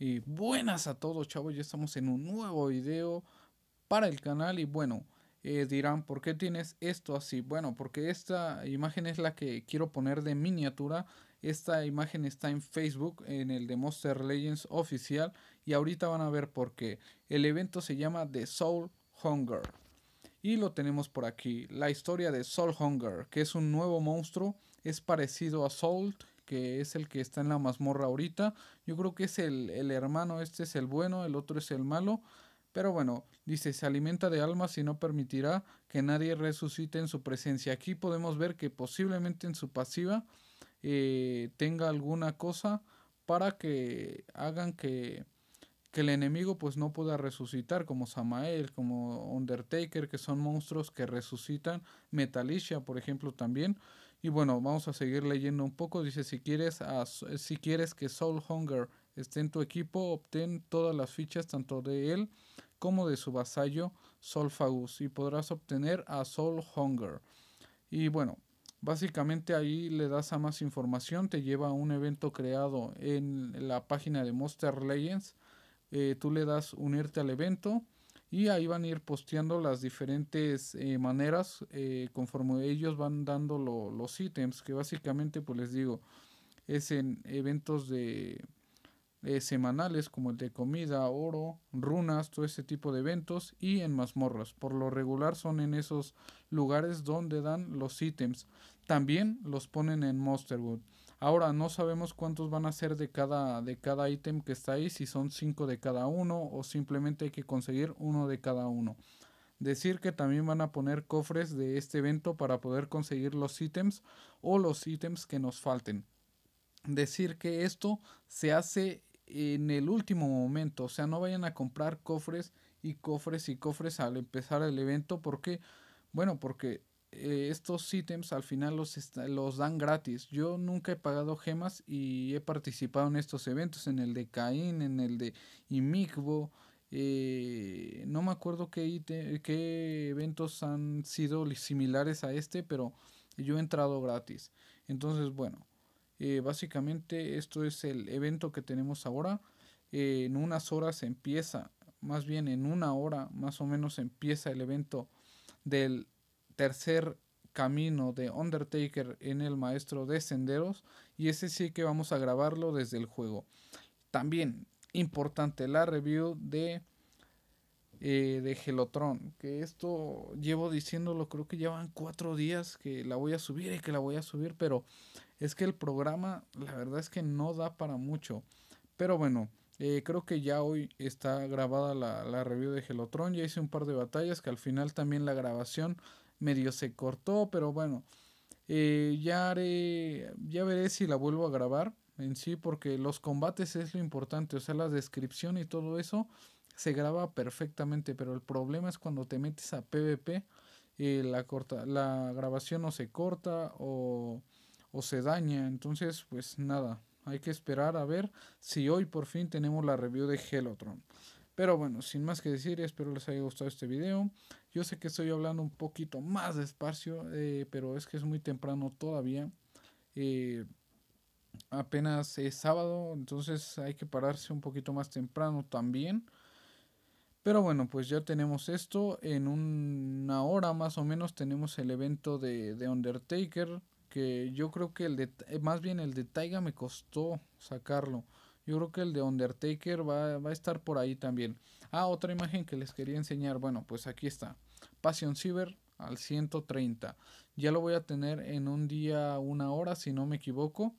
Y buenas a todos chavos, ya estamos en un nuevo video para el canal y bueno, eh, dirán, ¿por qué tienes esto así? Bueno, porque esta imagen es la que quiero poner de miniatura. Esta imagen está en Facebook, en el de Monster Legends oficial y ahorita van a ver por qué. El evento se llama The Soul Hunger. Y lo tenemos por aquí, la historia de Soul Hunger, que es un nuevo monstruo, es parecido a Soul que es el que está en la mazmorra ahorita. Yo creo que es el, hermano, este es el bueno, el otro es el malo. Pero bueno, dice, se alimenta de almas y no permitirá que nadie resucite en su presencia. Aquí podemos ver que posiblemente en su pasiva eh, tenga alguna cosa para que hagan que, que, el enemigo pues no pueda resucitar, como Samael, como Undertaker, que son monstruos que resucitan, Metalicia, por ejemplo, también. Y bueno, vamos a seguir leyendo un poco. Dice, si quieres, eh, si quieres que Soul Hunger esté en tu equipo, obtén todas las fichas tanto de él como de su vasallo Solfagus y podrás obtener a Soul Hunger. Y bueno, básicamente ahí le das a más información, te lleva a un evento creado en la página de Monster Legends, eh, tú le das unirte al evento y ahí van a ir posteando las diferentes eh, maneras eh, conforme ellos van dando los ítems que básicamente pues les digo es en eventos de eh, semanales como el de comida, oro, runas, todo ese tipo de eventos y en mazmorras. Por lo regular son en esos lugares donde dan los ítems. También los ponen en Monsterwood. Ahora no sabemos cuántos van a ser de cada de cada ítem que está ahí, si son 5 de cada uno o simplemente hay que conseguir uno de cada uno. Decir que también van a poner cofres de este evento para poder conseguir los ítems o los ítems que nos falten. Decir que esto se hace en el último momento, o sea, no vayan a comprar cofres y cofres y cofres al empezar el evento porque bueno, porque eh, estos ítems al final los, los dan gratis. Yo nunca he pagado gemas y he participado en estos eventos, en el de Caín, en el de Imigbo. Eh, no me acuerdo qué, qué eventos han sido similares a este, pero yo he entrado gratis. Entonces, bueno, eh, básicamente esto es el evento que tenemos ahora. en unas horas empieza, más bien en una hora más o menos empieza el evento del tercer camino de Undertaker en el Maestro de Senderos y ese sí que vamos a grabarlo desde el juego. También importante la review de eh, de Gelotron que esto llevo diciéndolo creo que llevan cuatro días que la voy a subir y que la voy a subir pero es que el programa la verdad es que no da para mucho pero bueno eh, creo que ya hoy está grabada la, la review de Gelotron ya hice un par de batallas que al final también la grabación medio se cortó, pero bueno, eh, ya haré, ya veré si la vuelvo a grabar en sí, porque los combates es lo importante, o sea, la descripción y todo eso se graba perfectamente, pero el problema es cuando te metes a PvP, eh, la, corta, la grabación no se corta o, o se daña, entonces pues nada, hay que esperar a ver si hoy por fin tenemos la review de Helotron. Pero bueno, sin más que decir, espero les haya gustado este video. Yo sé que estoy hablando un poquito más despacio, eh, pero es que es muy temprano todavía. Eh, apenas es sábado, entonces hay que pararse un poquito más temprano también. Pero bueno, pues ya tenemos esto. En una hora más o menos tenemos el evento de, Undertaker. Que yo creo que el más bien el de Taiga me costó sacarlo. Yo creo que el de Undertaker va, a estar por ahí también. Ah, otra imagen que les quería enseñar. Bueno, pues aquí está. Passion Cyber al 130. Ya lo voy a tener en un día, una hora, si no me equivoco.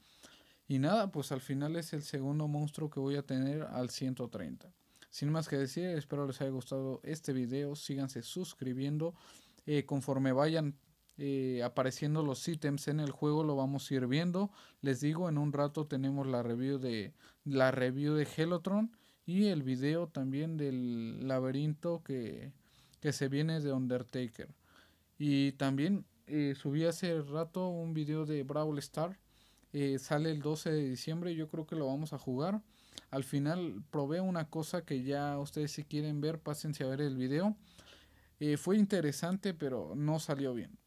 Y nada, pues al final es el segundo monstruo que voy a tener al 130. Sin más que decir, espero les haya gustado este video. Síganse suscribiendo. Eh, conforme vayan eh, apareciendo los ítems en el juego lo vamos a ir viendo les digo en un rato tenemos la review de la review de Helotron y el video también del laberinto que, se viene de Undertaker y también eh, subí hace rato un video de Brawl Star eh, sale el 12 de diciembre yo creo que lo vamos a jugar al final probé una cosa que ya ustedes si quieren ver, pásense a ver el video. fue interesante, pero no salió bien.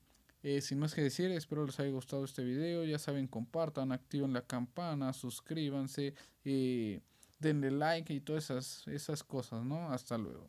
Eh, sin más que decir, espero les haya gustado este video. Ya saben, compartan, activen la campana, suscríbanse, eh, denle like y todas esas, esas cosas, ¿no? Hasta luego.